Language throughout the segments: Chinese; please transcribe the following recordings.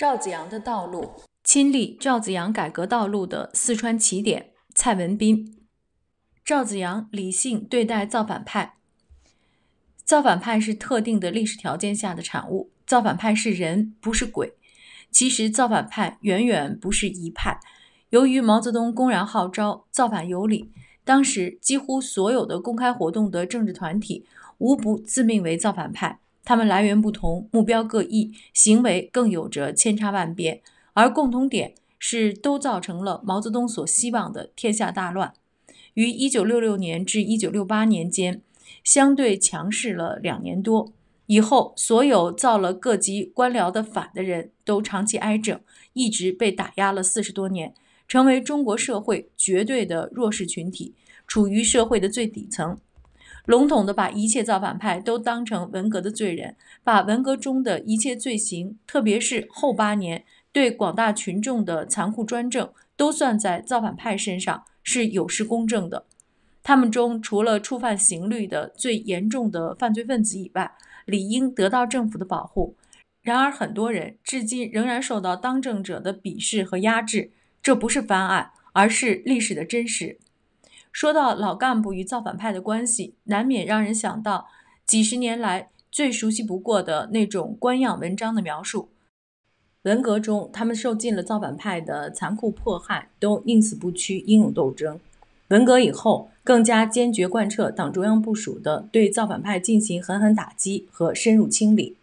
赵子阳的道路，亲历赵子阳改革道路的四川起点蔡文斌。赵子阳理性对待造反派。造反派是特定的历史条件下的产物，造反派是人，不是鬼。其实，造反派远远不是一派。由于毛泽东公然号召“造反有理”，当时几乎所有的公开活动的政治团体无不自命为造反派。他们来源不同，目标各异，行为更有着千差万别，而共同点是都造成了毛泽东所希望的天下大乱。于一九六六年至一九六八年间，相对强势了两年多，以后所有造了各级官僚的反的人都长期挨整，一直被打压了四十多年，成为中国社会绝对的弱势群体，处于社会的最底层。笼统地把一切造反派都当成文革的罪人，把文革中的一切罪行，特别是后八年对广大群众的残酷专政，都算在造反派身上，是有失公正的。他们中除了触犯刑律的最严重的犯罪分子以外，理应得到政府的保护。然而，很多人至今仍然受到当政者的鄙视和压制。这不是翻案，而是历史的真实。说到老干部与造反派的关系，难免让人想到几十年来最熟悉不过的那种官样文章的描述。文革中，他们受尽了造反派的残酷迫害，都宁死不屈，英勇斗争。文革以后，更加坚决贯彻党中央部署的，对造反派进行狠狠打击和深入清理。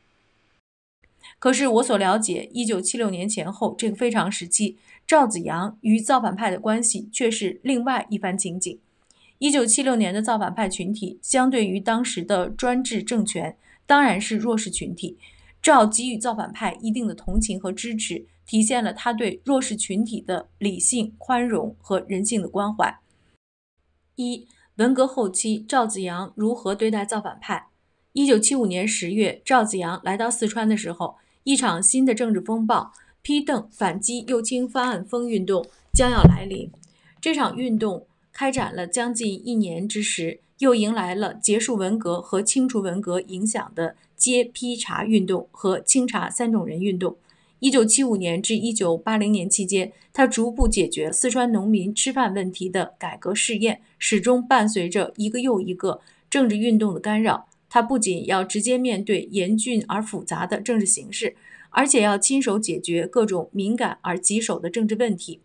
可是我所了解，一九七六年前后这个非常时期。赵子阳与造反派的关系却是另外一番情景。一九七六年的造反派群体相对于当时的专制政权当然是弱势群体，赵给予造反派一定的同情和支持，体现了他对弱势群体的理性、宽容和人性的关怀。一文革后期，赵子阳如何对待造反派？一九七五年十月，赵子阳来到四川的时候，一场新的政治风暴。批邓反击右倾翻案风运动将要来临，这场运动开展了将近一年之时，又迎来了结束文革和清除文革影响的揭批查运动和清查三种人运动。一九七五年至一九八零年期间，他逐步解决四川农民吃饭问题的改革试验，始终伴随着一个又一个政治运动的干扰。他不仅要直接面对严峻而复杂的政治形势。而且要亲手解决各种敏感而棘手的政治问题。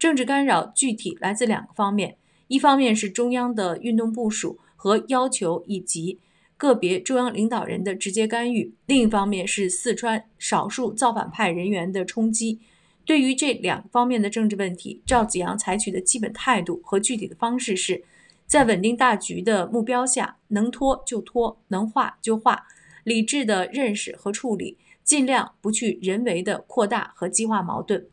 政治干扰具体来自两个方面：一方面是中央的运动部署和要求，以及个别中央领导人的直接干预；另一方面是四川少数造反派人员的冲击。对于这两方面的政治问题，赵子阳采取的基本态度和具体的方式是，在稳定大局的目标下，能拖就拖，能化就化，理智的认识和处理。尽量不去人为的扩大和激化矛盾。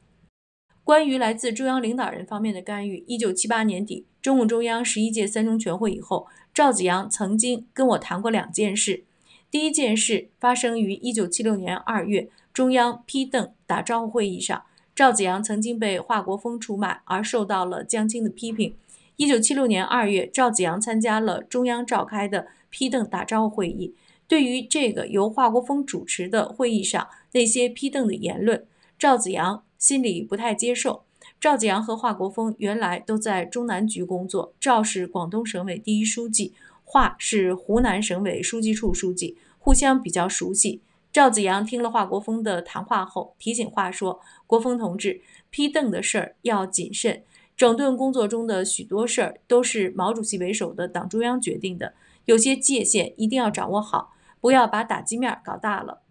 关于来自中央领导人方面的干预，一九七八年底，中共中央十一届三中全会以后，赵紫阳曾经跟我谈过两件事。第一件事发生于一九七六年二月中央批邓打招呼会议上，赵紫阳曾经被华国锋出卖而受到了江青的批评。一九七六年二月，赵紫阳参加了中央召开的批邓打招呼会议。对于这个由华国锋主持的会议上那些批邓的言论，赵子阳心里不太接受。赵子阳和华国锋原来都在中南局工作，赵是广东省委第一书记，华是湖南省委书记处书记，互相比较熟悉。赵子阳听了华国锋的谈话后，提醒华说：“国锋同志，批邓的事儿要谨慎，整顿工作中的许多事儿都是毛主席为首的党中央决定的。”有些界限一定要掌握好，不要把打击面搞大了。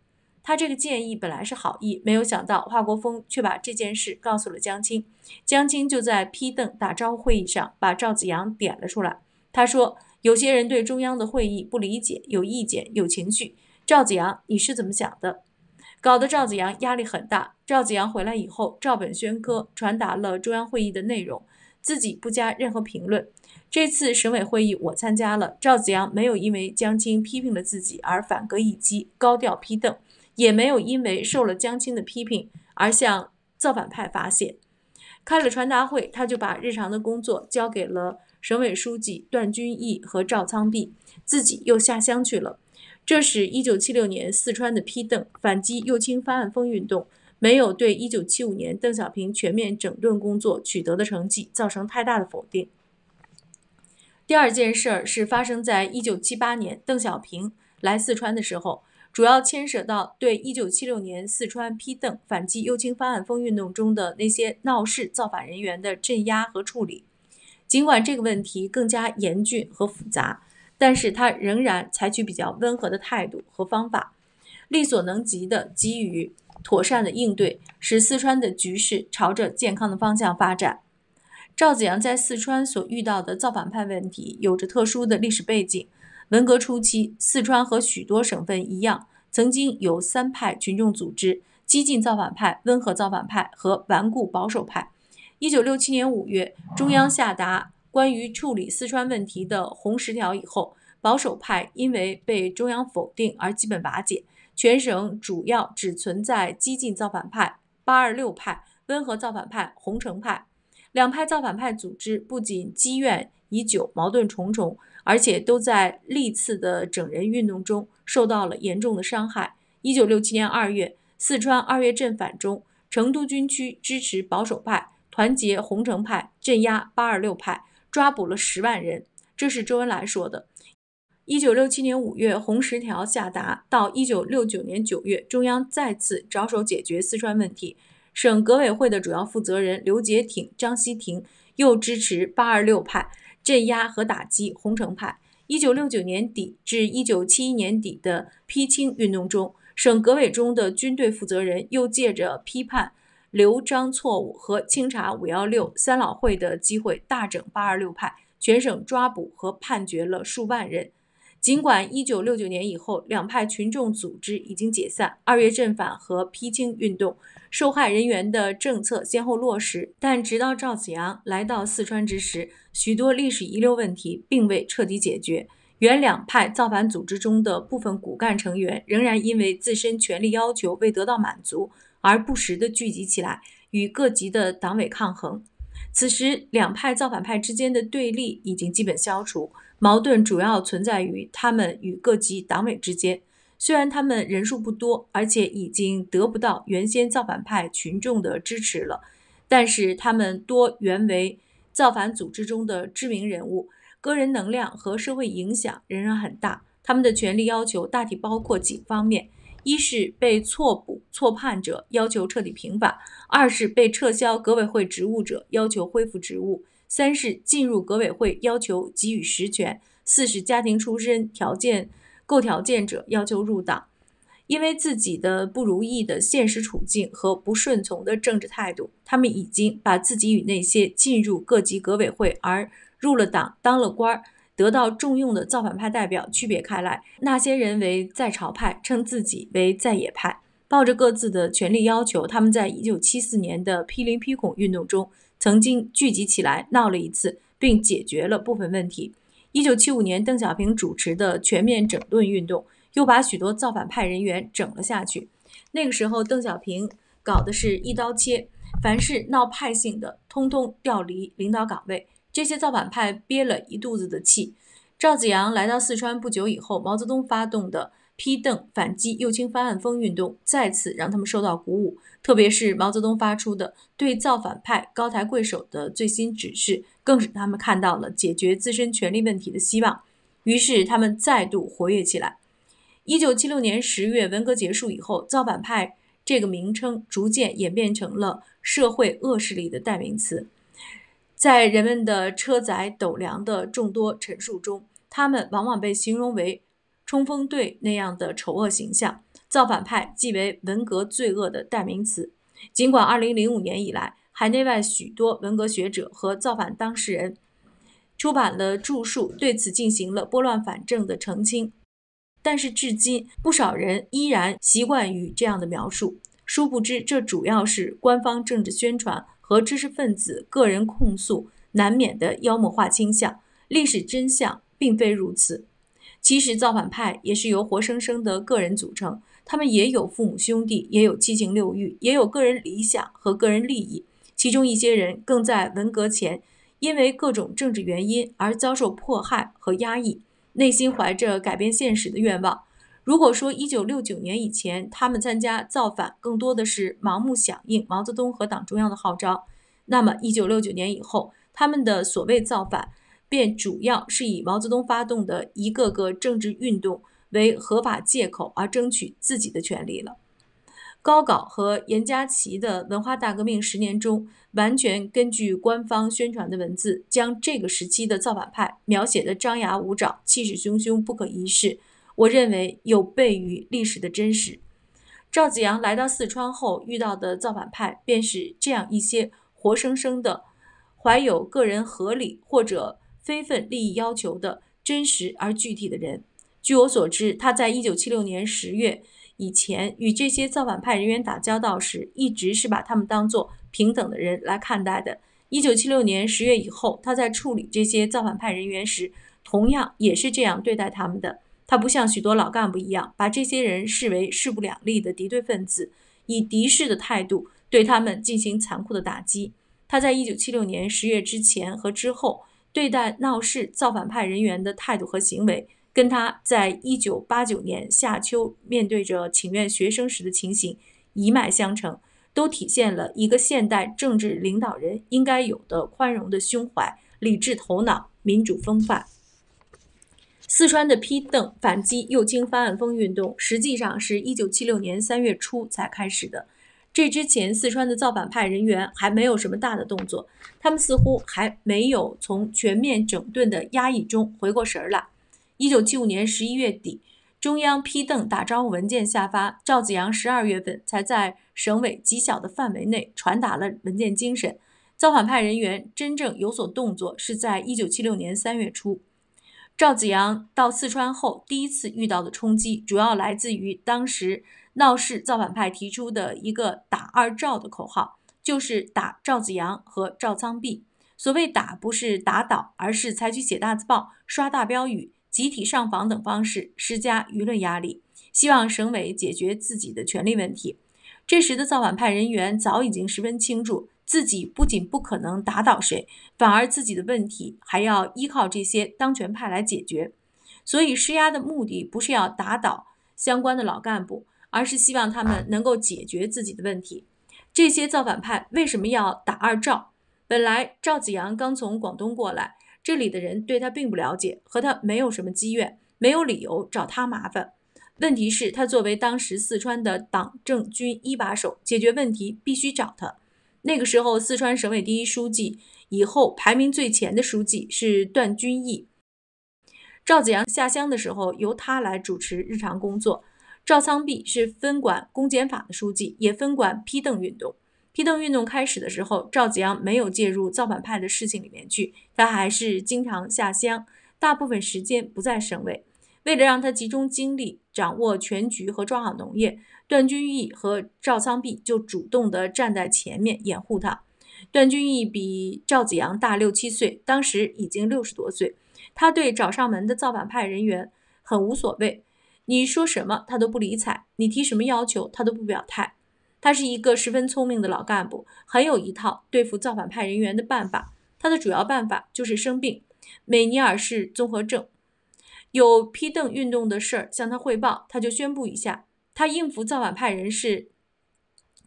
他这个建议本来是好意，没有想到华国锋却把这件事告诉了江青。江青就在批邓打招呼会议上把赵子阳点了出来。他说：“有些人对中央的会议不理解，有意见，有情绪。赵子阳，你是怎么想的？”搞得赵子阳压力很大。赵子阳回来以后，照本宣科传达了中央会议的内容。自己不加任何评论。这次省委会议，我参加了。赵子阳没有因为江青批评了自己而反戈一击、高调批邓，也没有因为受了江青的批评而向造反派发泄。开了传达会，他就把日常的工作交给了省委书记段君义和赵苍碧，自己又下乡去了。这是一九七六年四川的批邓反击右倾翻案风运动。没有对一九七五年邓小平全面整顿工作取得的成绩造成太大的否定。第二件事儿是发生在一九七八年邓小平来四川的时候，主要牵涉到对一九七六年四川批邓反击右倾翻案风运动中的那些闹事造反人员的镇压和处理。尽管这个问题更加严峻和复杂，但是他仍然采取比较温和的态度和方法，力所能及的给予。妥善的应对，使四川的局势朝着健康的方向发展。赵子阳在四川所遇到的造反派问题，有着特殊的历史背景。文革初期，四川和许多省份一样，曾经有三派群众组织：激进造反派、温和造反派和顽固保守派。一九六七年五月，中央下达关于处理四川问题的“红十条”以后，保守派因为被中央否定而基本瓦解。全省主要只存在激进造反派八二六派、温和造反派红城派，两派造反派组织不仅积怨已久、矛盾重重，而且都在历次的整人运动中受到了严重的伤害。一九六七年二月，四川二月镇反中，成都军区支持保守派，团结红城派，镇压八二六派，抓捕了十万人。这是周恩来说的。一九六七年五月，红十条下达到一九六九年九月，中央再次着手解决四川问题。省革委会的主要负责人刘杰挺、张西廷又支持八二六派，镇压和打击红城派。一九六九年底至一九七一年底的批清运动中，省革委中的军队负责人又借着批判刘张错误和清查五幺六三老会的机会，大整八二六派，全省抓捕和判决了数万人。尽管一九六九年以后，两派群众组织已经解散，二月正反和批清运动受害人员的政策先后落实，但直到赵子阳来到四川之时，许多历史遗留问题并未彻底解决。原两派造反组织中的部分骨干成员，仍然因为自身权力要求未得到满足，而不时地聚集起来，与各级的党委抗衡。此时，两派造反派之间的对立已经基本消除，矛盾主要存在于他们与各级党委之间。虽然他们人数不多，而且已经得不到原先造反派群众的支持了，但是他们多原为造反组织中的知名人物，个人能量和社会影响仍然很大。他们的权利要求大体包括几方面。一是被错捕错判者要求彻底平反；二是被撤销革委会职务者要求恢复职务；三是进入革委会要求给予实权；四是家庭出身条件够条件者要求入党。因为自己的不如意的现实处境和不顺从的政治态度，他们已经把自己与那些进入各级革委会而入了党当了官儿。得到重用的造反派代表区别开来，那些人为在朝派，称自己为在野派，抱着各自的权利要求，他们在一九七四年的批林批孔运动中曾经聚集起来闹了一次，并解决了部分问题。一九七五年，邓小平主持的全面整顿运动又把许多造反派人员整了下去。那个时候，邓小平搞的是一刀切，凡是闹派性的，通通调离领导岗位。这些造反派憋了一肚子的气。赵子阳来到四川不久以后，毛泽东发动的批邓反击右倾翻案风运动再次让他们受到鼓舞。特别是毛泽东发出的对造反派高抬贵手的最新指示，更使他们看到了解决自身权力问题的希望。于是，他们再度活跃起来。一九七六年十月，文革结束以后，造反派这个名称逐渐演变成了社会恶势力的代名词。在人们的车载斗量的众多陈述中，他们往往被形容为冲锋队那样的丑恶形象。造反派即为文革罪恶的代名词。尽管2005年以来，海内外许多文革学者和造反当事人出版了著述，对此进行了拨乱反正的澄清，但是至今，不少人依然习惯于这样的描述。殊不知，这主要是官方政治宣传。和知识分子个人控诉难免的妖魔化倾向，历史真相并非如此。其实造反派也是由活生生的个人组成，他们也有父母兄弟，也有七情六欲，也有个人理想和个人利益。其中一些人更在文革前因为各种政治原因而遭受迫害和压抑，内心怀着改变现实的愿望。如果说一九六九年以前他们参加造反更多的是盲目响应毛泽东和党中央的号召，那么一九六九年以后他们的所谓造反便主要是以毛泽东发动的一个个政治运动为合法借口而争取自己的权利了。高岗和严家齐的《文化大革命十年》中，完全根据官方宣传的文字，将这个时期的造反派描写的张牙舞爪、气势汹汹、不可一世。我认为有悖于历史的真实。赵子阳来到四川后遇到的造反派，便是这样一些活生生的、怀有个人合理或者非分利益要求的真实而具体的人。据我所知，他在1976年十月以前与这些造反派人员打交道时，一直是把他们当作平等的人来看待的。1976年十月以后，他在处理这些造反派人员时，同样也是这样对待他们的。他不像许多老干部一样，把这些人视为势不两立的敌对分子，以敌视的态度对他们进行残酷的打击。他在一九七六年十月之前和之后对待闹事、造反派人员的态度和行为，跟他在一九八九年夏秋面对着请愿学生时的情形一脉相承，都体现了一个现代政治领导人应该有的宽容的胸怀、理智头脑、民主风范。四川的批邓反击右倾翻案风运动，实际上是一九七六年三月初才开始的。这之前，四川的造反派人员还没有什么大的动作，他们似乎还没有从全面整顿的压抑中回过神儿来。一九七五年十一月底，中央批邓打招呼文件下发，赵子阳十二月份才在省委极小的范围内传达了文件精神。造反派人员真正有所动作，是在一九七六年三月初。赵子阳到四川后，第一次遇到的冲击，主要来自于当时闹事造反派提出的一个“打二赵”的口号，就是打赵子阳和赵苍弼。所谓“打”，不是打倒，而是采取写大字报、刷大标语、集体上访等方式，施加舆论压力，希望省委解决自己的权力问题。这时的造反派人员早已经十分清楚。自己不仅不可能打倒谁，反而自己的问题还要依靠这些当权派来解决，所以施压的目的不是要打倒相关的老干部，而是希望他们能够解决自己的问题。这些造反派为什么要打二赵？本来赵子阳刚从广东过来，这里的人对他并不了解，和他没有什么积怨，没有理由找他麻烦。问题是，他作为当时四川的党政军一把手，解决问题必须找他。那个时候，四川省委第一书记以后排名最前的书记是段君义。赵子阳下乡的时候，由他来主持日常工作。赵苍碧是分管公检法的书记，也分管批邓运动。批邓运动开始的时候，赵子阳没有介入造反派的事情里面去，他还是经常下乡，大部分时间不在省委。为了让他集中精力掌握全局和抓好农业，段君义和赵苍弼就主动的站在前面掩护他。段君义比赵子阳大六七岁，当时已经六十多岁。他对找上门的造反派人员很无所谓，你说什么他都不理睬，你提什么要求他都不表态。他是一个十分聪明的老干部，很有一套对付造反派人员的办法。他的主要办法就是生病，美尼尔氏综合症。有批邓运动的事儿向他汇报，他就宣布一下。他应付造反派人士，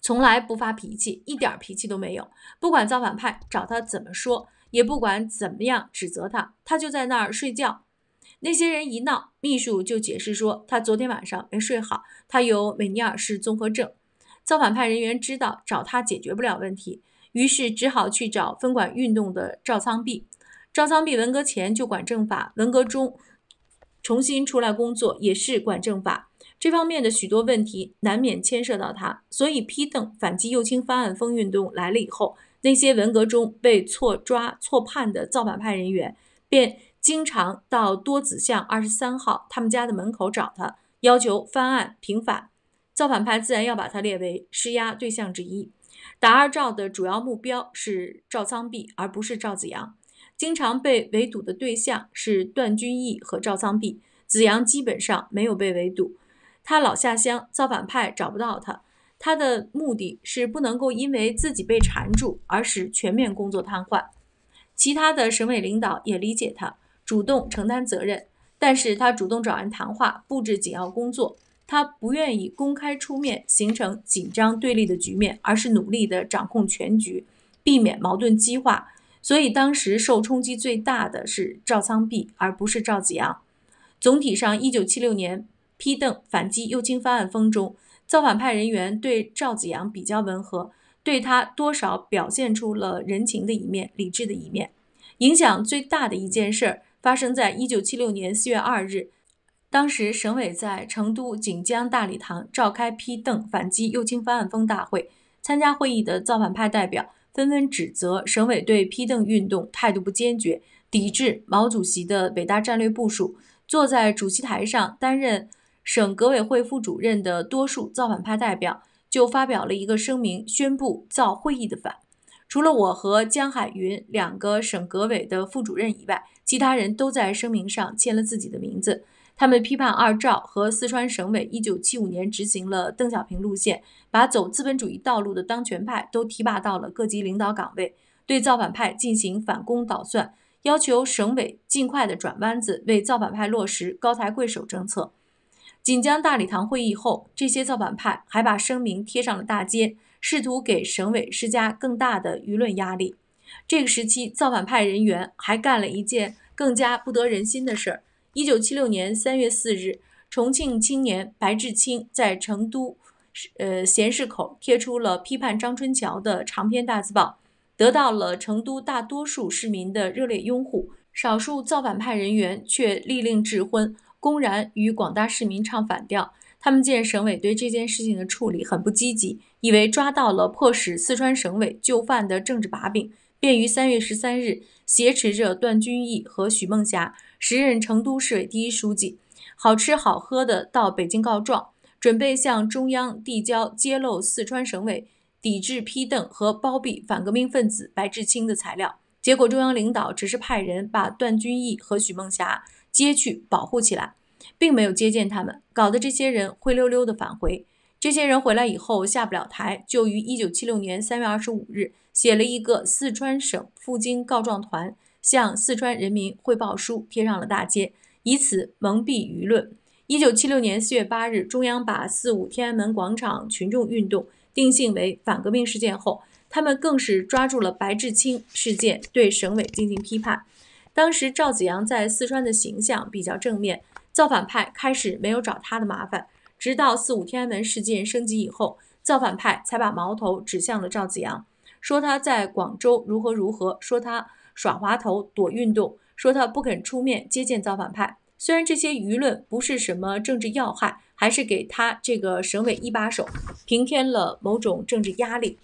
从来不发脾气，一点脾气都没有。不管造反派找他怎么说，也不管怎么样指责他，他就在那儿睡觉。那些人一闹，秘书就解释说他昨天晚上没睡好，他有美尼尔氏综合症。造反派人员知道找他解决不了问题，于是只好去找分管运动的赵苍弼。赵苍弼文革前就管政法，文革中。重新出来工作也是管政法这方面的许多问题，难免牵涉到他。所以批邓反击右倾翻案风运动来了以后，那些文革中被错抓错判的造反派人员，便经常到多子巷二十三号他们家的门口找他，要求翻案平反。造反派自然要把他列为施压对象之一。打二赵的主要目标是赵苍璧，而不是赵子阳。经常被围堵的对象是段君义和赵苍璧，子阳基本上没有被围堵。他老下乡，造反派找不到他。他的目的是不能够因为自己被缠住而使全面工作瘫痪。其他的省委领导也理解他，主动承担责任。但是他主动找人谈话，布置紧要工作。他不愿意公开出面，形成紧张对立的局面，而是努力地掌控全局，避免矛盾激化。所以当时受冲击最大的是赵苍弼，而不是赵子阳。总体上，1976年批邓反击右倾翻案风中，造反派人员对赵子阳比较温和，对他多少表现出了人情的一面、理智的一面。影响最大的一件事儿发生在1976年4月2日，当时省委在成都锦江大礼堂召开批邓反击右倾翻案风大会，参加会议的造反派代表。纷纷指责省委对批邓运动态度不坚决，抵制毛主席的伟大战略部署。坐在主席台上担任省革委会副主任的多数造反派代表，就发表了一个声明，宣布造会议的反。除了我和江海云两个省革委的副主任以外，其他人都在声明上签了自己的名字。他们批判二赵和四川省委一九七五年执行了邓小平路线，把走资本主义道路的当权派都提拔到了各级领导岗位，对造反派进行反攻倒算，要求省委尽快的转弯子，为造反派落实高抬贵手政策。锦江大礼堂会议后，这些造反派还把声明贴上了大街，试图给省委施加更大的舆论压力。这个时期，造反派人员还干了一件更加不得人心的事儿。一九七六年三月四日，重庆青年白志清在成都，呃，闲市口贴出了批判张春桥的长篇大字报，得到了成都大多数市民的热烈拥护。少数造反派人员却利令智昏，公然与广大市民唱反调。他们见省委对这件事情的处理很不积极，以为抓到了迫使四川省委就范的政治把柄，便于三月十三日挟持着段君义和许梦霞。时任成都市委第一书记，好吃好喝的到北京告状，准备向中央递交揭露四川省委抵制批邓和包庇反革命分子白志清的材料。结果中央领导只是派人把段君义和许梦霞接去保护起来，并没有接见他们，搞得这些人灰溜溜的返回。这些人回来以后下不了台，就于1976年3月25日写了一个四川省赴京告状团。向四川人民汇报书贴上了大街，以此蒙蔽舆论。一九七六年四月八日，中央把“四五”天安门广场群众运动定性为反革命事件后，他们更是抓住了白志清事件对省委进行批判。当时赵子阳在四川的形象比较正面，造反派开始没有找他的麻烦，直到“四五”天安门事件升级以后，造反派才把矛头指向了赵子阳，说他在广州如何如何，说他。耍滑头、躲运动，说他不肯出面接见造反派。虽然这些舆论不是什么政治要害，还是给他这个省委一把手平添了某种政治压力。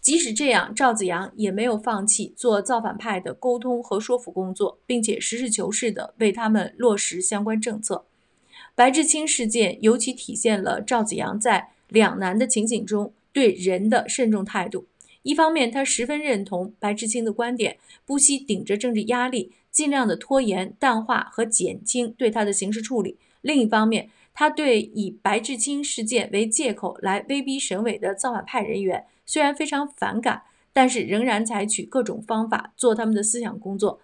即使这样，赵子阳也没有放弃做造反派的沟通和说服工作，并且实事求是的为他们落实相关政策。白志清事件尤其体现了赵子阳在两难的情景中对人的慎重态度。一方面，他十分认同白志清的观点，不惜顶着政治压力，尽量的拖延、淡化和减轻对他的刑事处理；另一方面，他对以白志清事件为借口来威逼省委的造反派人员，虽然非常反感，但是仍然采取各种方法做他们的思想工作。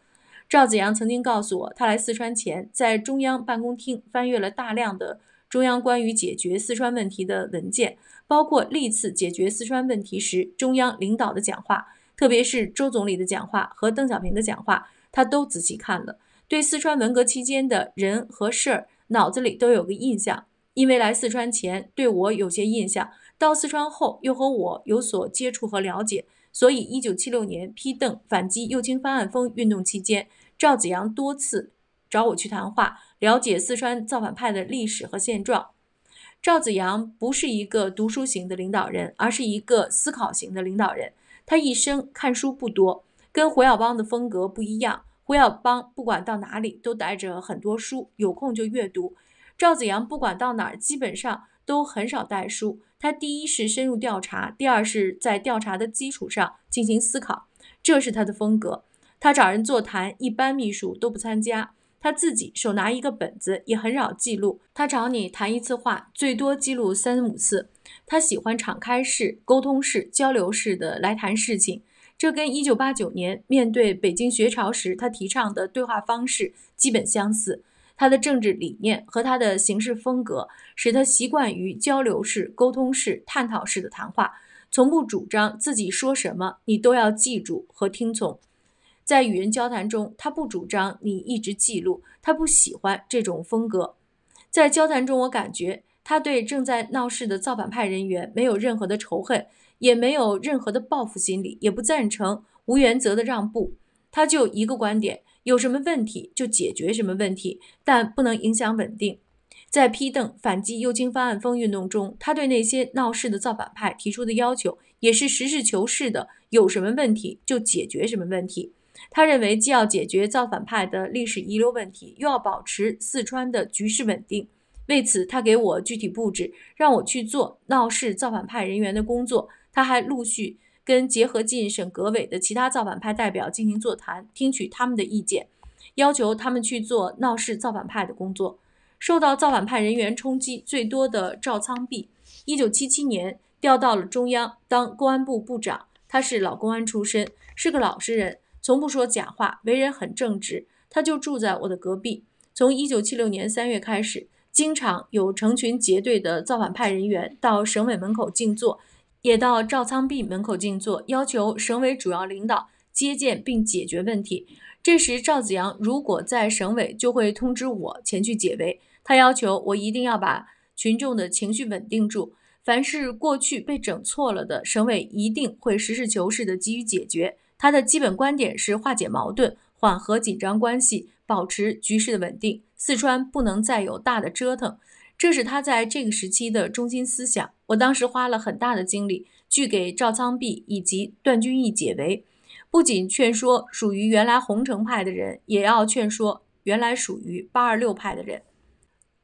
赵子阳曾经告诉我，他来四川前，在中央办公厅翻阅了大量的。中央关于解决四川问题的文件，包括历次解决四川问题时中央领导的讲话，特别是周总理的讲话和邓小平的讲话，他都仔细看了，对四川文革期间的人和事儿脑子里都有个印象。因为来四川前对我有些印象，到四川后又和我有所接触和了解，所以一九七六年批邓反击右倾翻案风运动期间，赵子阳多次找我去谈话。了解四川造反派的历史和现状。赵子阳不是一个读书型的领导人，而是一个思考型的领导人。他一生看书不多，跟胡耀邦的风格不一样。胡耀邦不管到哪里都带着很多书，有空就阅读。赵子阳不管到哪儿，基本上都很少带书。他第一是深入调查，第二是在调查的基础上进行思考，这是他的风格。他找人座谈，一般秘书都不参加。他自己手拿一个本子也很少记录，他找你谈一次话最多记录三五次。他喜欢敞开式、沟通式、交流式的来谈事情，这跟一九八九年面对北京学潮时他提倡的对话方式基本相似。他的政治理念和他的行事风格使他习惯于交流式、沟通式、探讨式的谈话，从不主张自己说什么你都要记住和听从。在与人交谈中，他不主张你一直记录，他不喜欢这种风格。在交谈中，我感觉他对正在闹事的造反派人员没有任何的仇恨，也没有任何的报复心理，也不赞成无原则的让步。他就一个观点：有什么问题就解决什么问题，但不能影响稳定。在批邓反击右倾方案风运动中，他对那些闹事的造反派提出的要求也是实事求是的：有什么问题就解决什么问题。他认为既要解决造反派的历史遗留问题，又要保持四川的局势稳定。为此，他给我具体布置，让我去做闹事造反派人员的工作。他还陆续跟结合进省革委的其他造反派代表进行座谈，听取他们的意见，要求他们去做闹事造反派的工作。受到造反派人员冲击最多的赵苍璧，一九七七年调到了中央当公安部部长。他是老公安出身，是个老实人。从不说假话，为人很正直。他就住在我的隔壁。从一九七六年三月开始，经常有成群结队的造反派人员到省委门口静坐，也到赵苍壁门口静坐，要求省委主要领导接见并解决问题。这时赵子阳如果在省委，就会通知我前去解围。他要求我一定要把群众的情绪稳定住。凡是过去被整错了的，省委一定会实事求是地给予解决。他的基本观点是化解矛盾、缓和紧张关系、保持局势的稳定。四川不能再有大的折腾，这是他在这个时期的中心思想。我当时花了很大的精力去给赵苍璧以及段君义解围，不仅劝说属于原来红城派的人，也要劝说原来属于八二六派的人。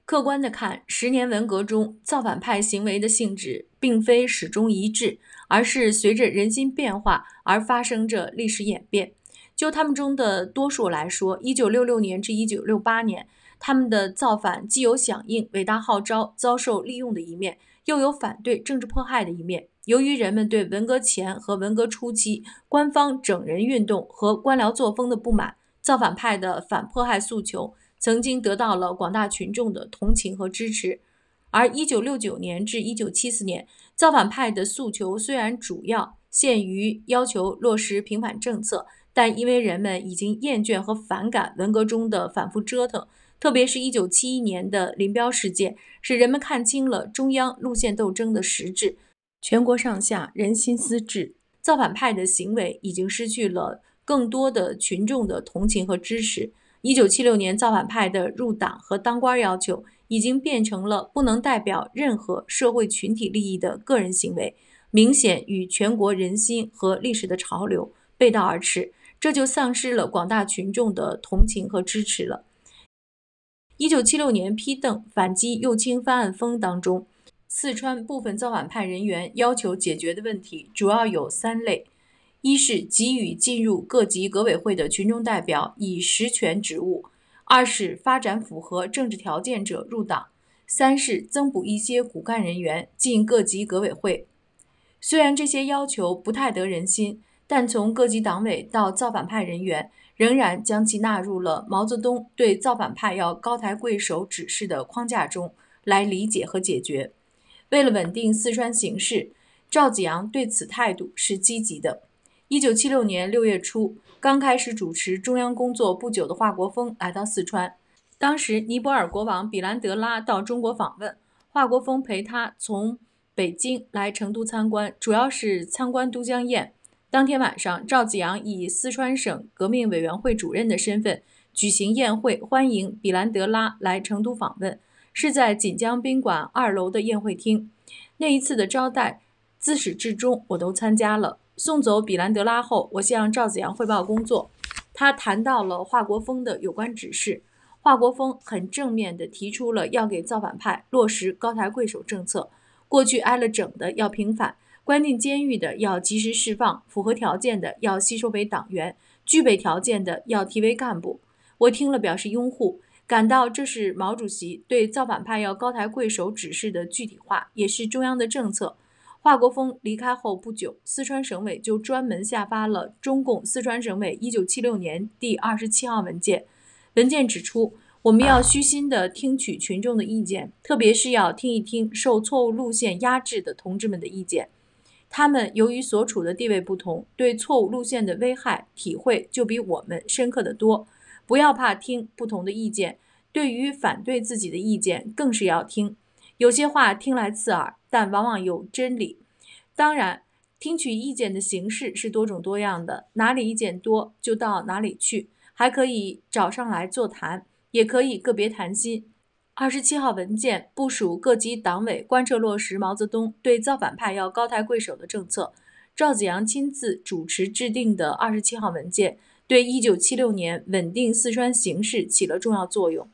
客观的看，十年文革中造反派行为的性质并非始终一致。而是随着人心变化而发生着历史演变。就他们中的多数来说，一九六六年至一九六八年，他们的造反既有响应伟大号召遭受利用的一面，又有反对政治迫害的一面。由于人们对文革前和文革初期官方整人运动和官僚作风的不满，造反派的反迫害诉求曾经得到了广大群众的同情和支持。而一九六九年至一九七四年，造反派的诉求虽然主要限于要求落实平反政策，但因为人们已经厌倦和反感文革中的反复折腾，特别是1971年的林彪事件，使人们看清了中央路线斗争的实质，全国上下人心思治，造反派的行为已经失去了更多的群众的同情和支持。1976年，造反派的入党和当官要求。已经变成了不能代表任何社会群体利益的个人行为，明显与全国人心和历史的潮流背道而驰，这就丧失了广大群众的同情和支持了。一九七六年批邓反击右倾翻案风当中，四川部分造反派人员要求解决的问题主要有三类：一是给予进入各级革委会的群众代表以实权职务。二是发展符合政治条件者入党，三是增补一些骨干人员进各级革委会。虽然这些要求不太得人心，但从各级党委到造反派人员，仍然将其纳入了毛泽东对造反派要高抬贵手指示的框架中来理解和解决。为了稳定四川形势，赵子阳对此态度是积极的。一九七六年六月初，刚开始主持中央工作不久的华国锋来到四川。当时，尼泊尔国王比兰德拉到中国访问，华国锋陪他从北京来成都参观，主要是参观都江堰。当天晚上，赵子阳以四川省革命委员会主任的身份举行宴会，欢迎比兰德拉来成都访问，是在锦江宾馆二楼的宴会厅。那一次的招待，自始至终我都参加了。送走比兰德拉后，我向赵子阳汇报工作，他谈到了华国锋的有关指示。华国锋很正面地提出了要给造反派落实高抬贵手政策，过去挨了整的要平反，关进监狱的要及时释放，符合条件的要吸收为党员，具备条件的要提为干部。我听了表示拥护，感到这是毛主席对造反派要高抬贵手指示的具体化，也是中央的政策。华国锋离开后不久，四川省委就专门下发了《中共四川省委一九七六年第二十七号文件》，文件指出，我们要虚心地听取群众的意见，特别是要听一听受错误路线压制的同志们的意见。他们由于所处的地位不同，对错误路线的危害体会就比我们深刻得多。不要怕听不同的意见，对于反对自己的意见更是要听。有些话听来刺耳。但往往有真理。当然，听取意见的形式是多种多样的，哪里意见多就到哪里去，还可以找上来座谈，也可以个别谈心。二十七号文件部署各级党委贯彻落实毛泽东对造反派要高抬贵手的政策。赵子阳亲自主持制定的二十七号文件，对一九七六年稳定四川形势起了重要作用。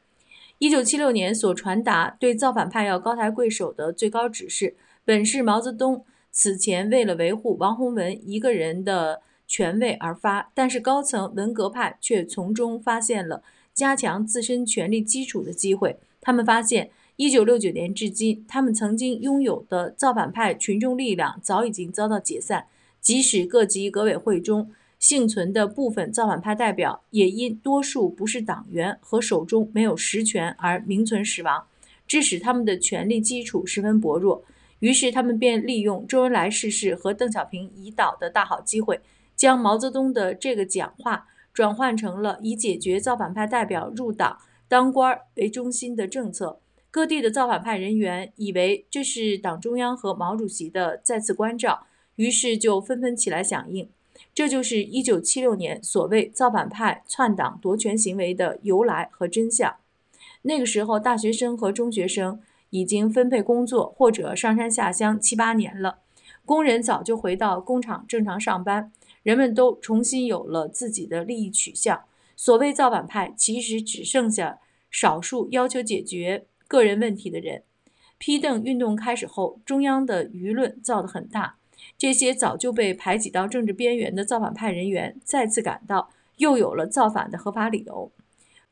一九七六年所传达对造反派要高抬贵手的最高指示，本是毛泽东此前为了维护王洪文一个人的权位而发，但是高层文革派却从中发现了加强自身权力基础的机会。他们发现，一九六九年至今，他们曾经拥有的造反派群众力量早已经遭到解散，即使各级革委会中。幸存的部分造反派代表也因多数不是党员和手中没有实权而名存实亡，致使他们的权力基础十分薄弱。于是，他们便利用周恩来逝世和邓小平已倒的大好机会，将毛泽东的这个讲话转换成了以解决造反派代表入党、当官为中心的政策。各地的造反派人员以为这是党中央和毛主席的再次关照，于是就纷纷起来响应。这就是一九七六年所谓造反派篡党夺权行为的由来和真相。那个时候，大学生和中学生已经分配工作或者上山下乡七八年了，工人早就回到工厂正常上班，人们都重新有了自己的利益取向。所谓造反派，其实只剩下少数要求解决个人问题的人。批邓运动开始后，中央的舆论造得很大。这些早就被排挤到政治边缘的造反派人员再次赶到，又有了造反的合法理由。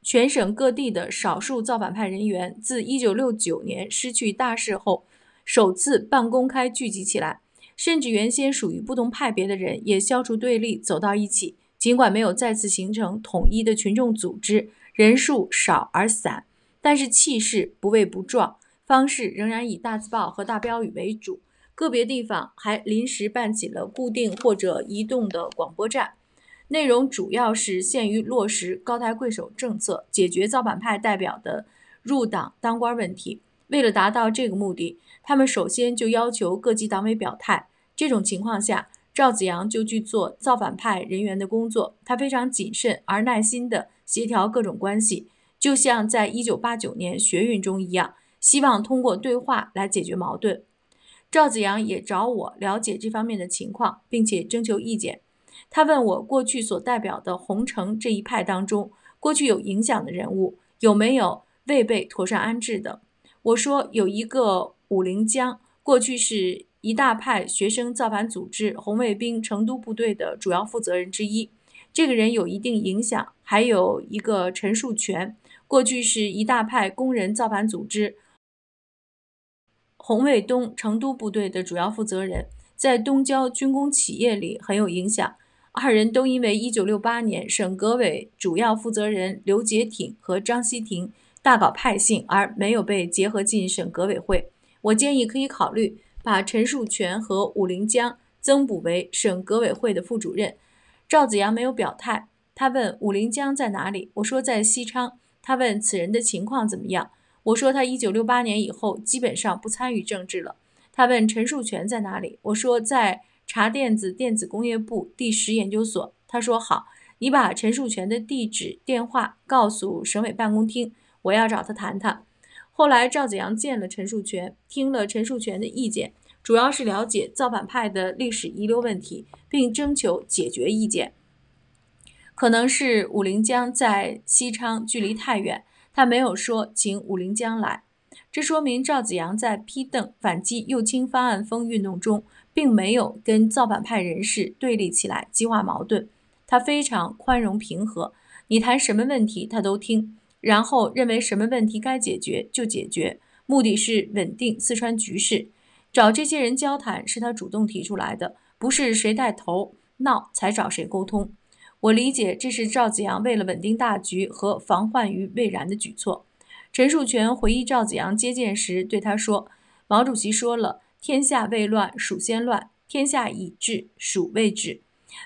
全省各地的少数造反派人员自1969年失去大势后，首次半公开聚集起来，甚至原先属于不同派别的人也消除对立，走到一起。尽管没有再次形成统一的群众组织，人数少而散，但是气势不畏不壮，方式仍然以大字报和大标语为主。个别地方还临时办起了固定或者移动的广播站，内容主要是限于落实高抬贵手政策，解决造反派代表的入党当官问题。为了达到这个目的，他们首先就要求各级党委表态。这种情况下，赵子阳就去做造反派人员的工作，他非常谨慎而耐心的协调各种关系，就像在一九八九年学运中一样，希望通过对话来解决矛盾。赵子阳也找我了解这方面的情况，并且征求意见。他问我过去所代表的红城这一派当中，过去有影响的人物有没有未被妥善安置的？我说有一个武陵江，过去是一大派学生造反组织红卫兵成都部队的主要负责人之一，这个人有一定影响。还有一个陈树全，过去是一大派工人造反组织。洪卫东成都部队的主要负责人，在东郊军工企业里很有影响。二人都因为一九六八年省革委主要负责人刘杰挺和张西庭大搞派性而没有被结合进省革委会。我建议可以考虑把陈树全和武林江增补为省革委会的副主任。赵子阳没有表态。他问武林江在哪里？我说在西昌。他问此人的情况怎么样？我说他一九六八年以后基本上不参与政治了。他问陈树权在哪里？我说在查电子电子工业部第十研究所。他说好，你把陈树权的地址、电话告诉省委办公厅，我要找他谈谈。后来赵子阳见了陈树权，听了陈树权的意见，主要是了解造反派的历史遗留问题，并征求解决意见。可能是武陵江在西昌距离太远。他没有说请武林江来，这说明赵子阳在批邓反击右倾翻案风运动中，并没有跟造反派人士对立起来激化矛盾。他非常宽容平和，你谈什么问题他都听，然后认为什么问题该解决就解决，目的是稳定四川局势。找这些人交谈是他主动提出来的，不是谁带头闹才找谁沟通。我理解，这是赵子阳为了稳定大局和防患于未然的举措。陈树全回忆赵子阳接见时对他说：“毛主席说了，天下未乱，蜀先乱；天下已治，蜀未治。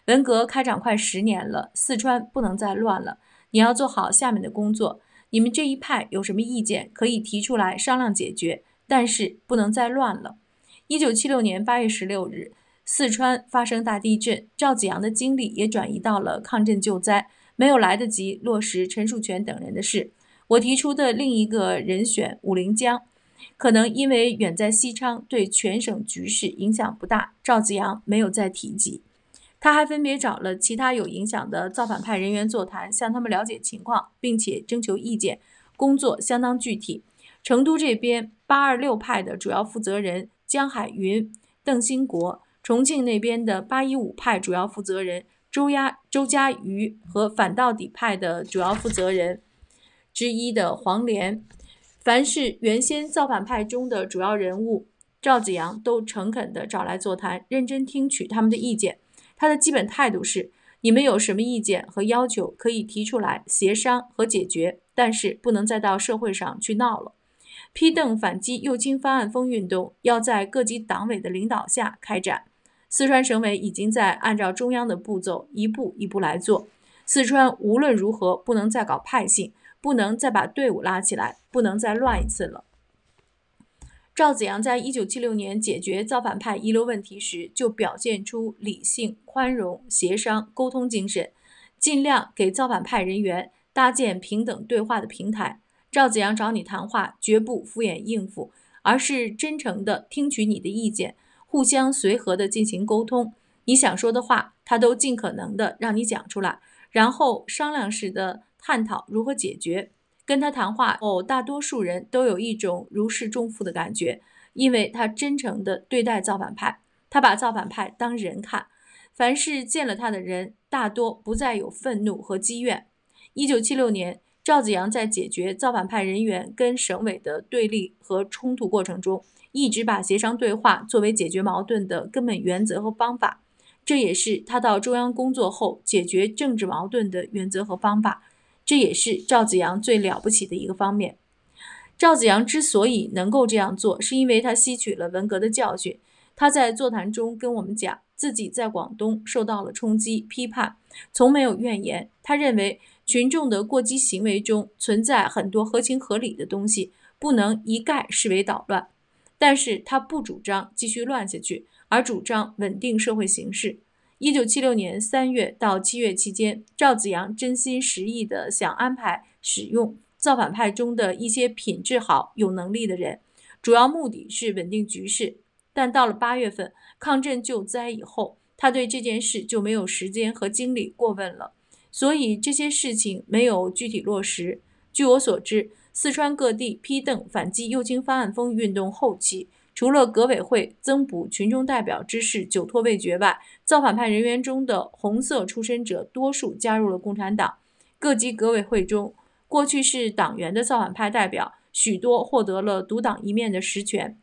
文革开展快十年了，四川不能再乱了。你要做好下面的工作，你们这一派有什么意见可以提出来商量解决，但是不能再乱了。”一九七六年八月十六日。四川发生大地震，赵子阳的精力也转移到了抗震救灾，没有来得及落实陈树全等人的事。我提出的另一个人选武陵江，可能因为远在西昌，对全省局势影响不大，赵子阳没有再提及。他还分别找了其他有影响的造反派人员座谈，向他们了解情况，并且征求意见，工作相当具体。成都这边八二六派的主要负责人江海云、邓兴国。重庆那边的八一五派主要负责人周亚、周家瑜和反到底派的主要负责人之一的黄连，凡是原先造反派中的主要人物赵子阳，都诚恳地找来座谈，认真听取他们的意见。他的基本态度是：你们有什么意见和要求，可以提出来协商和解决，但是不能再到社会上去闹了。批邓反击右倾翻案风运动要在各级党委的领导下开展。四川省委已经在按照中央的步骤一步一步来做。四川无论如何不能再搞派性，不能再把队伍拉起来，不能再乱一次了。赵子阳在一九七六年解决造反派遗留问题时，就表现出理性、宽容、协商、沟通精神，尽量给造反派人员搭建平等对话的平台。赵子阳找你谈话，绝不敷衍应付，而是真诚地听取你的意见。互相随和地进行沟通，你想说的话，他都尽可能的让你讲出来，然后商量式的探讨如何解决。跟他谈话后，大多数人都有一种如释重负的感觉，因为他真诚地对待造反派，他把造反派当人看。凡是见了他的人，大多不再有愤怒和积怨。一九七六年，赵子阳在解决造反派人员跟省委的对立和冲突过程中。一直把协商对话作为解决矛盾的根本原则和方法，这也是他到中央工作后解决政治矛盾的原则和方法。这也是赵子阳最了不起的一个方面。赵子阳之所以能够这样做，是因为他吸取了文革的教训。他在座谈中跟我们讲，自己在广东受到了冲击批判，从没有怨言。他认为群众的过激行为中存在很多合情合理的东西，不能一概视为捣乱。但是他不主张继续乱下去，而主张稳定社会形势。一九七六年三月到七月期间，赵子阳真心实意地想安排使用造反派中的一些品质好、有能力的人，主要目的是稳定局势。但到了八月份，抗震救灾以后，他对这件事就没有时间和精力过问了，所以这些事情没有具体落实。据我所知。四川各地批邓反击右倾翻案风运动后期，除了革委会增补群众代表之事久拖未决外，造反派人员中的红色出身者多数加入了共产党。各级革委会中，过去是党员的造反派代表，许多获得了独当一面的实权。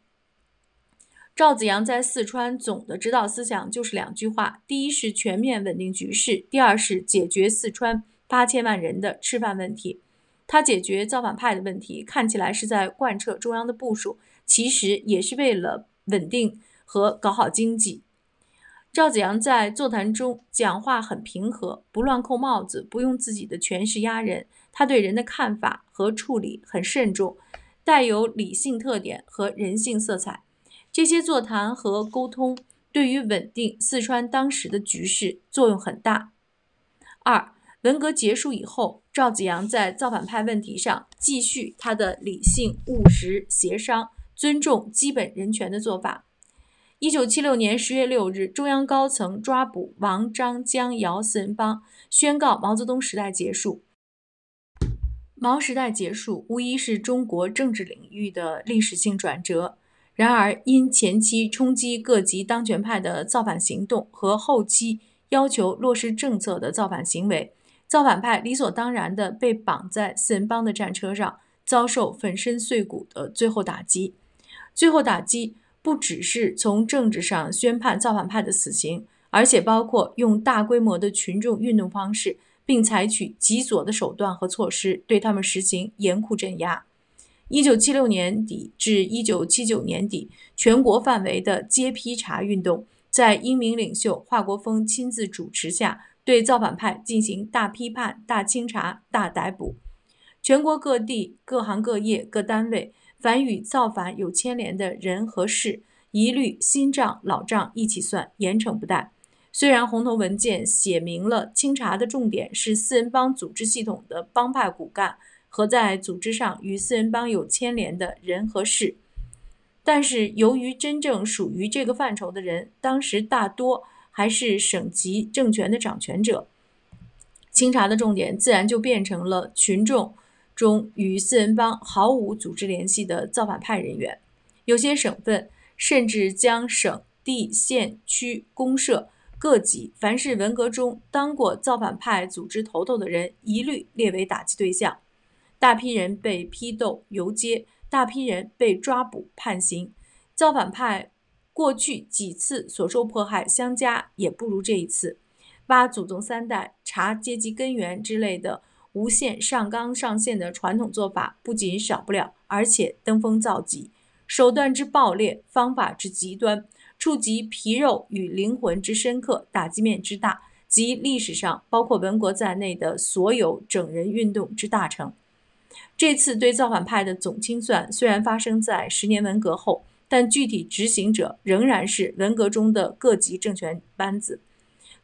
赵子阳在四川总的指导思想就是两句话：第一是全面稳定局势，第二是解决四川八千万人的吃饭问题。他解决造反派的问题，看起来是在贯彻中央的部署，其实也是为了稳定和搞好经济。赵子阳在座谈中讲话很平和，不乱扣帽子，不用自己的权势压人，他对人的看法和处理很慎重，带有理性特点和人性色彩。这些座谈和沟通对于稳定四川当时的局势作用很大。二。文革结束以后，赵子阳在造反派问题上继续他的理性、务实、协商、尊重基本人权的做法。一九七六年十月六日，中央高层抓捕王、章江、姚四人帮，宣告毛泽东时代结束。毛时代结束无疑是中国政治领域的历史性转折。然而，因前期冲击各级当权派的造反行动和后期要求落实政策的造反行为，造反派理所当然的被绑在四人帮的战车上，遭受粉身碎骨的最后打击。最后打击不只是从政治上宣判造反派的死刑，而且包括用大规模的群众运动方式，并采取极左的手段和措施，对他们实行严酷镇压。一九七六年底至一九七九年底，全国范围的揭批查运动，在英明领袖华国锋亲自主持下。对造反派进行大批判、大清查、大逮捕，全国各地各行各业各单位，凡与造反有牵连的人和事，一律新账老账一起算，严惩不贷。虽然红头文件写明了清查的重点是四人帮组织系统的帮派骨干和在组织上与四人帮有牵连的人和事，但是由于真正属于这个范畴的人，当时大多。还是省级政权的掌权者，清查的重点自然就变成了群众中与四人帮毫无组织联系的造反派人员。有些省份甚至将省、地、县、区公社各级凡是文革中当过造反派组织头头的人，一律列为打击对象。大批人被批斗游街，大批人被抓捕判刑，造反派。过去几次所受迫害相加也不如这一次，挖祖宗三代、查阶级根源之类的无限上纲上线的传统做法不仅少不了，而且登峰造极，手段之暴烈，方法之极端，触及皮肉与灵魂之深刻，打击面之大，及历史上包括文革在内的所有整人运动之大成。这次对造反派的总清算虽然发生在十年文革后。但具体执行者仍然是文革中的各级政权班子，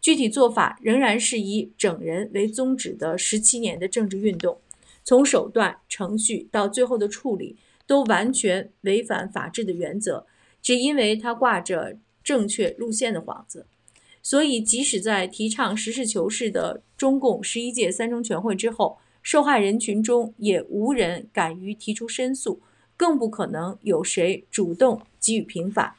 具体做法仍然是以整人为宗旨的十七年的政治运动，从手段、程序到最后的处理，都完全违反法治的原则，只因为他挂着正确路线的幌子，所以即使在提倡实事求是的中共十一届三中全会之后，受害人群中也无人敢于提出申诉。更不可能有谁主动给予平反。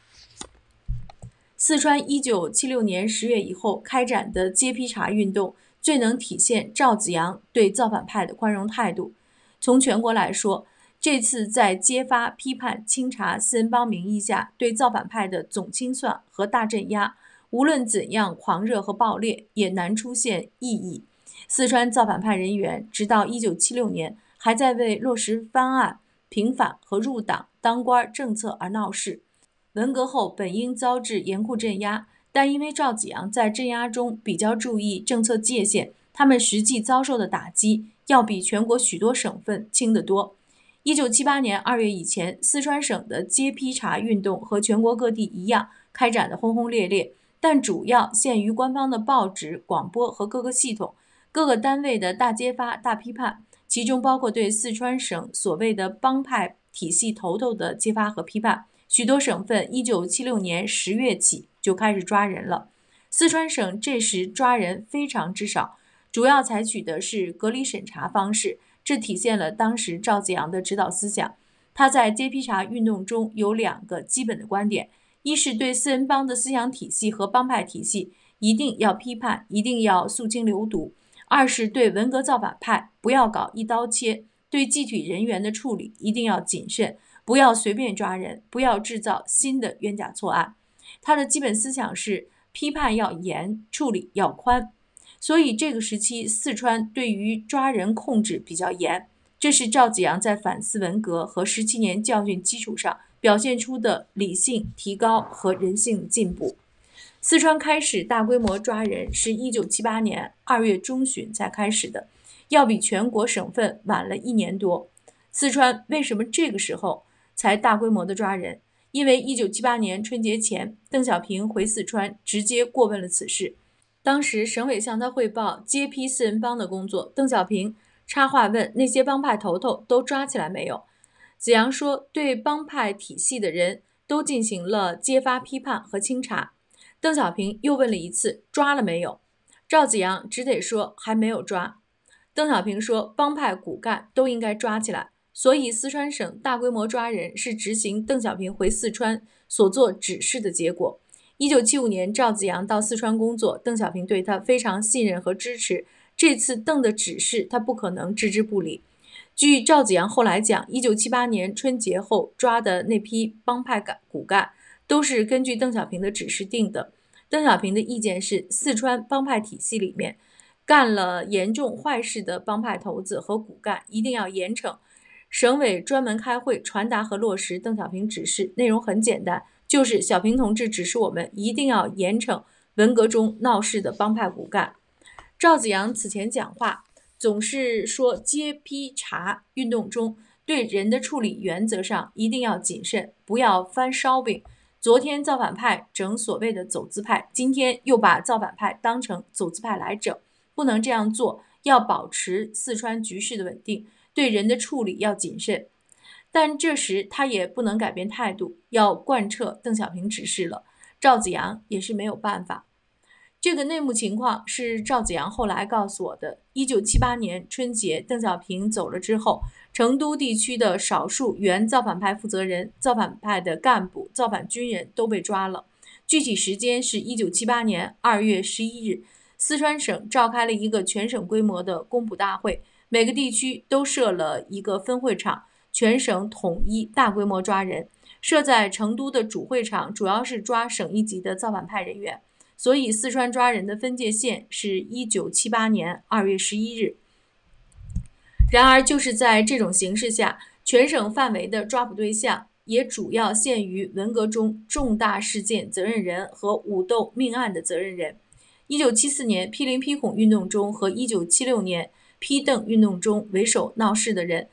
四川一九七六年十月以后开展的揭批查运动，最能体现赵子阳对造反派的宽容态度。从全国来说，这次在揭发、批判、清查“四人帮”名义下对造反派的总清算和大镇压，无论怎样狂热和暴烈，也难出现异议。四川造反派人员直到一九七六年，还在为落实方案。平反和入党、当官政策而闹事，文革后本应遭致严酷镇压，但因为赵子阳在镇压中比较注意政策界限，他们实际遭受的打击要比全国许多省份轻得多。一九七八年二月以前，四川省的揭批查运动和全国各地一样开展的轰轰烈烈，但主要限于官方的报纸、广播和各个系统、各个单位的大揭发、大批判。其中包括对四川省所谓的帮派体系头头的揭发和批判。许多省份一九七六年十月起就开始抓人了，四川省这时抓人非常之少，主要采取的是隔离审查方式。这体现了当时赵子阳的指导思想。他在揭批查运动中有两个基本的观点：一是对四人帮的思想体系和帮派体系一定要批判，一定要肃清流毒。二是对文革造反派不要搞一刀切，对具体人员的处理一定要谨慎，不要随便抓人，不要制造新的冤假错案。他的基本思想是批判要严，处理要宽。所以这个时期四川对于抓人控制比较严。这是赵子阳在反思文革和十七年教训基础上表现出的理性提高和人性进步。四川开始大规模抓人是一九七八年二月中旬才开始的，要比全国省份晚了一年多。四川为什么这个时候才大规模的抓人？因为一九七八年春节前，邓小平回四川，直接过问了此事。当时省委向他汇报揭批四人帮的工作，邓小平插话问：“那些帮派头头都抓起来没有？”子阳说：“对帮派体系的人都进行了揭发批判和清查。”邓小平又问了一次，抓了没有？赵子阳只得说还没有抓。邓小平说，帮派骨干都应该抓起来，所以四川省大规模抓人是执行邓小平回四川所做指示的结果。一九七五年，赵子阳到四川工作，邓小平对他非常信任和支持，这次邓的指示他不可能置之不理。据赵子阳后来讲，一九七八年春节后抓的那批帮派干骨干。都是根据邓小平的指示定的。邓小平的意见是，四川帮派体系里面干了严重坏事的帮派头子和骨干，一定要严惩。省委专门开会传达和落实邓小平指示，内容很简单，就是小平同志指示我们一定要严惩文革中闹事的帮派骨干。赵子阳此前讲话总是说，揭批查运动中对人的处理原则上一定要谨慎，不要翻烧饼。昨天造反派整所谓的走资派，今天又把造反派当成走资派来整，不能这样做，要保持四川局势的稳定，对人的处理要谨慎。但这时他也不能改变态度，要贯彻邓小平指示了。赵子阳也是没有办法。这个内幕情况是赵子阳后来告诉我的。一九七八年春节，邓小平走了之后，成都地区的少数原造反派负责人、造反派的干部、造反军人都被抓了。具体时间是一九七八年二月十一日，四川省召开了一个全省规模的公捕大会，每个地区都设了一个分会场，全省统一大规模抓人。设在成都的主会场，主要是抓省一级的造反派人员。所以，四川抓人的分界线是一九七八年二月十一日。然而，就是在这种形势下，全省范围的抓捕对象也主要限于文革中重大事件责任人和武斗命案的责任人，一九七四年批林批孔运动中和一九七六年批邓运动中为首闹事的人，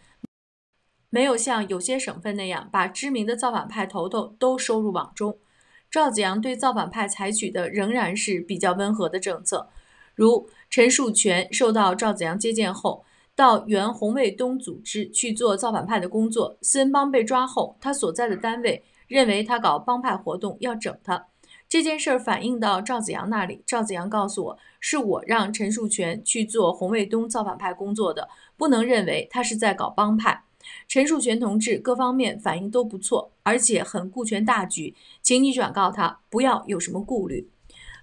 没有像有些省份那样把知名的造反派头头都收入网中。赵子阳对造反派采取的仍然是比较温和的政策，如陈树全受到赵子阳接见后，到原红卫东组织去做造反派的工作。四人帮被抓后，他所在的单位认为他搞帮派活动，要整他。这件事儿反映到赵子阳那里，赵子阳告诉我，是我让陈树全去做红卫东造反派工作的，不能认为他是在搞帮派。陈树权同志各方面反应都不错，而且很顾全大局，请你转告他不要有什么顾虑。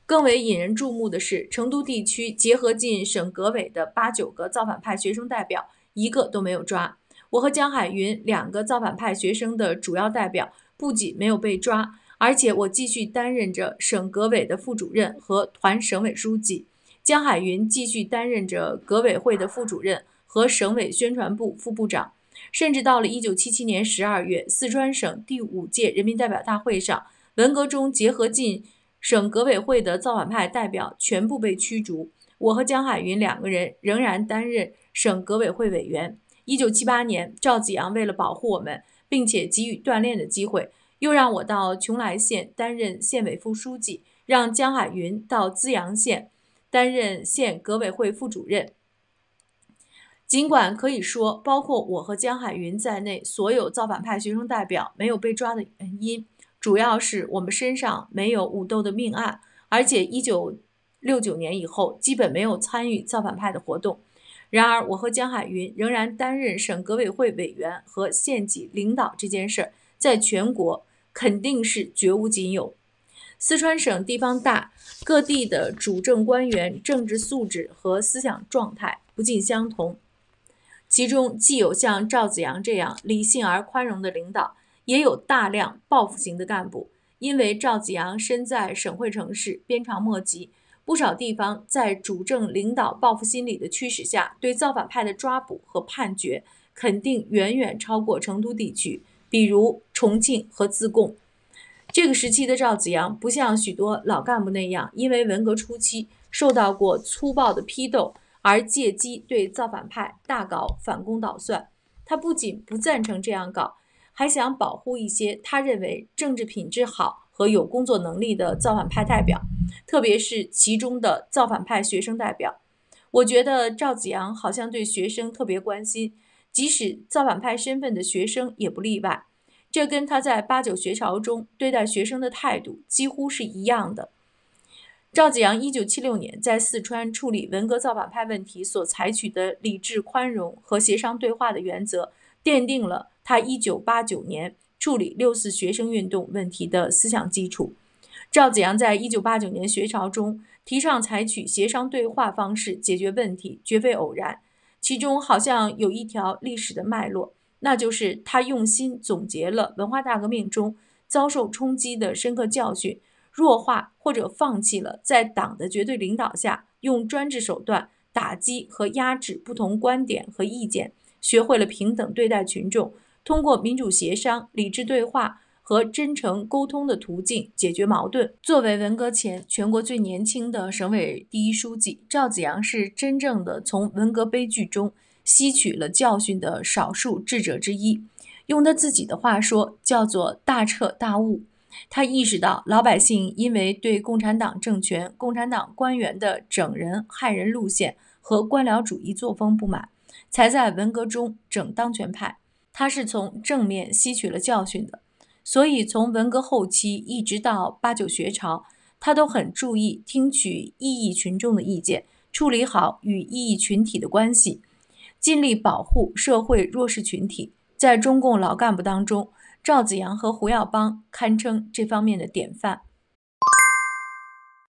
更为引人注目的是，成都地区结合进省革委的八九个造反派学生代表，一个都没有抓。我和江海云两个造反派学生的主要代表，不仅没有被抓，而且我继续担任着省革委的副主任和团省委书记，江海云继续担任着革委会的副主任和省委宣传部副部长。甚至到了一九七七年十二月，四川省第五届人民代表大会上，文革中结合进省革委会的造反派代表全部被驱逐。我和江海云两个人仍然担任省革委会委员。一九七八年，赵子阳为了保护我们，并且给予锻炼的机会，又让我到邛崃县担任县委副书记，让江海云到资阳县担任县革委会副主任。尽管可以说，包括我和江海云在内，所有造反派学生代表没有被抓的原因，主要是我们身上没有武斗的命案，而且一九六九年以后基本没有参与造反派的活动。然而，我和江海云仍然担任省革委会委员和县级领导这件事，在全国肯定是绝无仅有。四川省地方大，各地的主政官员政治素质和思想状态不尽相同。其中既有像赵子阳这样理性而宽容的领导，也有大量报复型的干部。因为赵子阳身在省会城市，鞭长莫及，不少地方在主政领导报复心理的驱使下，对造反派的抓捕和判决肯定远远超过成都地区。比如重庆和自贡。这个时期的赵子阳不像许多老干部那样，因为文革初期受到过粗暴的批斗。而借机对造反派大搞反攻倒算，他不仅不赞成这样搞，还想保护一些他认为政治品质好和有工作能力的造反派代表，特别是其中的造反派学生代表。我觉得赵子阳好像对学生特别关心，即使造反派身份的学生也不例外。这跟他在八九学潮中对待学生的态度几乎是一样的。赵子阳1976年在四川处理文革造反派问题所采取的理智、宽容和协商对话的原则，奠定了他1989年处理六四学生运动问题的思想基础。赵子阳在1989年学潮中提倡采取协商对话方式解决问题，绝非偶然。其中好像有一条历史的脉络，那就是他用心总结了文化大革命中遭受冲击的深刻教训。弱化或者放弃了在党的绝对领导下用专制手段打击和压制不同观点和意见，学会了平等对待群众，通过民主协商、理智对话和真诚沟通的途径解决矛盾。作为文革前全国最年轻的省委第一书记，赵子阳是真正的从文革悲剧中吸取了教训的少数智者之一。用他自己的话说，叫做“大彻大悟”。他意识到老百姓因为对共产党政权、共产党官员的整人害人路线和官僚主义作风不满，才在文革中整当权派。他是从正面吸取了教训的，所以从文革后期一直到八九学潮，他都很注意听取异议群众的意见，处理好与异议群体的关系，尽力保护社会弱势群体。在中共老干部当中，赵子阳和胡耀邦堪称这方面的典范。